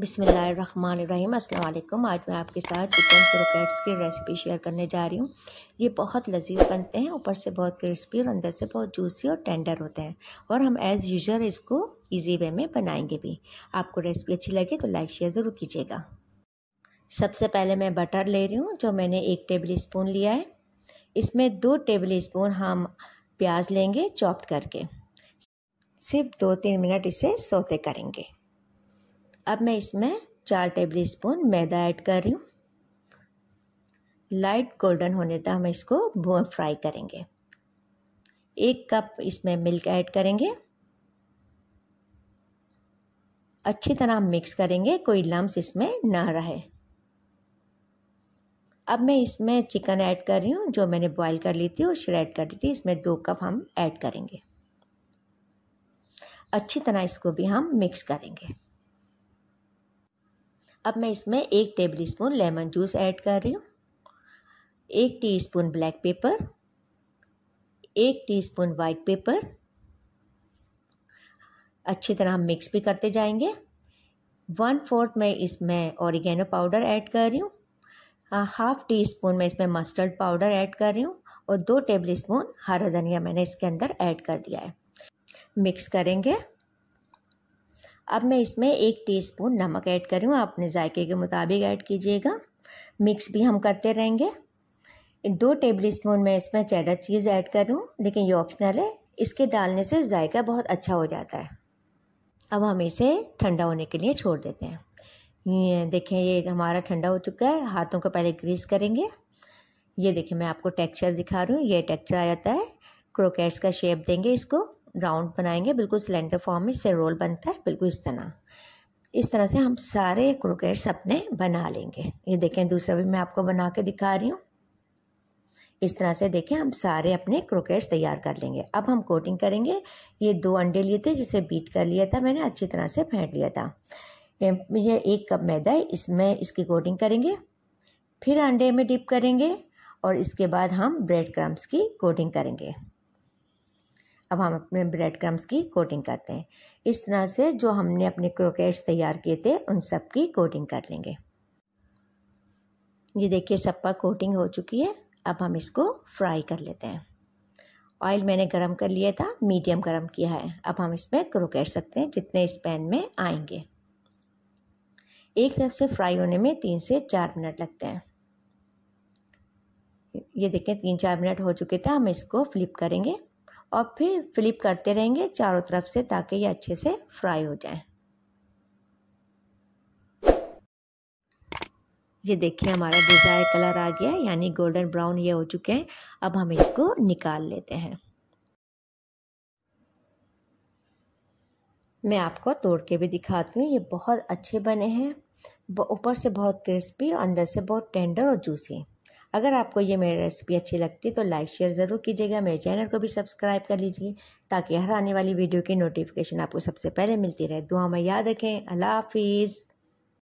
बिसमीम अल्लाम आज मैं आपके साथ चिकन क्रोकेट्स की रेसिपी शेयर करने जा रही हूँ ये बहुत लजीज बनते हैं ऊपर से बहुत क्रिस्पी और अंदर से बहुत जूसी और टेंडर होते हैं और हम एज़ यूज़र इसको इजी वे में बनाएंगे भी आपको रेसिपी अच्छी लगे तो लाइक शेयर ज़रूर कीजिएगा सबसे पहले मैं बटर ले रही हूँ जो मैंने एक टेबल स्पून लिया है इसमें दो टेबल स्पून हम प्याज लेंगे चॉप्ट करके सिर्फ दो तीन मिनट इसे सोते करेंगे अब मैं इसमें चार टेबल स्पून मैदा ऐड कर रही हूँ लाइट गोल्डन होने तक हम इसको फ्राई करेंगे एक कप इसमें मिल्क ऐड करेंगे अच्छी तरह मिक्स करेंगे कोई लम्स इसमें ना रहे अब मैं इसमें चिकन ऐड कर रही हूँ जो मैंने बॉईल कर ली थी और श्रेड कर ली थी इसमें दो कप हम ऐड करेंगे अच्छी तरह इसको भी हम मिक्स करेंगे अब मैं इसमें एक tablespoon lemon juice add कर रही हूँ एक टीस्पून ब्लैक पेपर एक टीस्पून वाइट पेपर अच्छी तरह हम मिक्स भी करते जाएंगे वन फोर्थ में इसमें औरिगेनो पाउडर ऐड कर रही हूँ हाफ टी स्पून मैं इसमें मस्टर्ड पाउडर ऐड कर रही हूँ और दो टेबल स्पून हरा धनिया मैंने इसके अंदर ऐड कर दिया है मिक्स करेंगे अब मैं इसमें एक टीस्पून नमक ऐड करूँ आप अपने जायके के मुताबिक ऐड कीजिएगा मिक्स भी हम करते रहेंगे दो टेबल स्पून मैं इसमें चैडर चीज़ ऐड करूँ लेकिन ये ऑप्शनल है इसके डालने से जायका बहुत अच्छा हो जाता है अब हम इसे ठंडा होने के लिए छोड़ देते हैं ये देखें ये हमारा ठंडा हो चुका है हाथों को पहले ग्रीस करेंगे ये देखें मैं आपको टेक्सचर दिखा रही हूँ ये टेक्सचर आ जाता है क्रोकेट्स का शेप देंगे इसको राउंड बनाएंगे बिल्कुल सिलेंडर फॉर्म में इससे रोल बनता है बिल्कुल इस तरह इस तरह से हम सारे क्रोकेट्स अपने बना लेंगे ये देखें दूसरा भी मैं आपको बना के दिखा रही हूँ इस तरह से देखें हम सारे अपने क्रोकेट्स तैयार कर लेंगे अब हम कोटिंग करेंगे ये दो अंडे लिए थे जिसे बीट कर लिया था मैंने अच्छी तरह से फेंट लिया था ये एक कप मैदा है इसमें इसकी कोटिंग करेंगे फिर अंडे में डिप करेंगे और इसके बाद हम ब्रेड क्रम्स की कोटिंग करेंगे अब हम अपने ब्रेड क्रम्स की कोटिंग करते हैं इस तरह से जो हमने अपने क्रोकेट्स तैयार किए थे उन सब की कोटिंग कर लेंगे ये देखिए सब पर कोटिंग हो चुकी है अब हम इसको फ्राई कर लेते हैं ऑयल मैंने गरम कर लिया था मीडियम गरम किया है अब हम इसमें क्रोकेट सकते हैं जितने इस पैन में आएंगे एक तरफ से फ्राई होने में तीन से चार मिनट लगते हैं ये देखें तीन चार मिनट हो चुके थे हम इसको फ्लिप करेंगे और फिर फ्लिप करते रहेंगे चारों तरफ से ताकि ये अच्छे से फ्राई हो जाए ये देखिए हमारा डिज़ायर कलर आ गया यानी गोल्डन ब्राउन ये हो चुके हैं अब हम इसको निकाल लेते हैं मैं आपको तोड़ के भी दिखाती हूँ ये बहुत अच्छे बने हैं ऊपर से बहुत क्रिस्पी और अंदर से बहुत टेंडर और जूसी अगर आपको ये मेरी रेसिपी अच्छी लगती तो लाइक शेयर ज़रूर कीजिएगा मेरे चैनल को भी सब्सक्राइब कर लीजिए ताकि हर आने वाली वीडियो की नोटिफिकेशन आपको सबसे पहले मिलती रहे दुआ में याद रखें अल्लाह हाफिज़